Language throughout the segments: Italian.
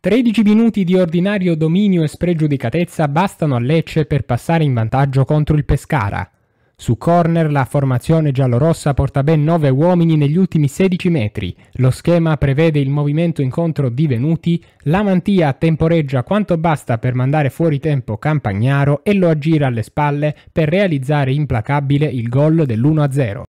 13 minuti di ordinario dominio e spregiudicatezza bastano a Lecce per passare in vantaggio contro il Pescara. Su corner la formazione giallorossa porta ben 9 uomini negli ultimi 16 metri. Lo schema prevede il movimento incontro di Venuti, la mantia temporeggia quanto basta per mandare fuori tempo Campagnaro e lo aggira alle spalle per realizzare implacabile il gol dell'1-0.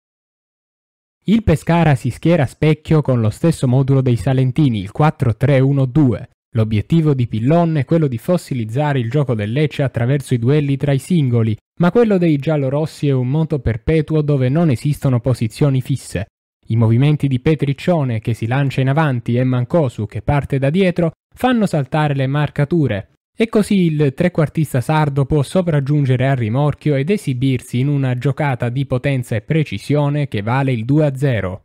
Il Pescara si schiera a specchio con lo stesso modulo dei Salentini, il 4-3-1-2. L'obiettivo di Pillon è quello di fossilizzare il gioco del Lecce attraverso i duelli tra i singoli, ma quello dei giallorossi è un moto perpetuo dove non esistono posizioni fisse. I movimenti di Petriccione, che si lancia in avanti, e Mancosu, che parte da dietro, fanno saltare le marcature, e così il trequartista sardo può sopraggiungere al rimorchio ed esibirsi in una giocata di potenza e precisione che vale il 2-0.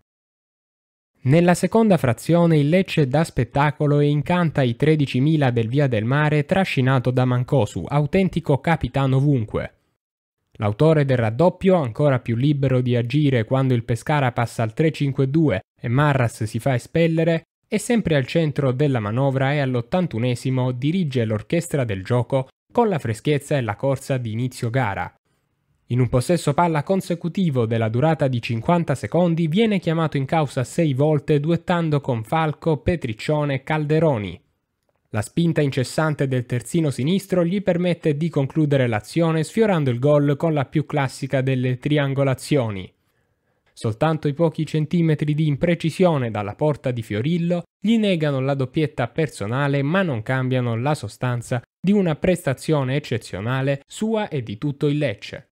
Nella seconda frazione il Lecce dà spettacolo e incanta i 13.000 del Via del Mare trascinato da Mancosu, autentico capitano ovunque. L'autore del raddoppio, ancora più libero di agire quando il Pescara passa al 3-5-2 e Marras si fa espellere, è sempre al centro della manovra e all'ottantunesimo dirige l'orchestra del gioco con la freschezza e la corsa di inizio gara, in un possesso palla consecutivo della durata di 50 secondi viene chiamato in causa 6 volte duettando con Falco, Petriccione e Calderoni. La spinta incessante del terzino sinistro gli permette di concludere l'azione sfiorando il gol con la più classica delle triangolazioni. Soltanto i pochi centimetri di imprecisione dalla porta di Fiorillo gli negano la doppietta personale ma non cambiano la sostanza di una prestazione eccezionale sua e di tutto il Lecce.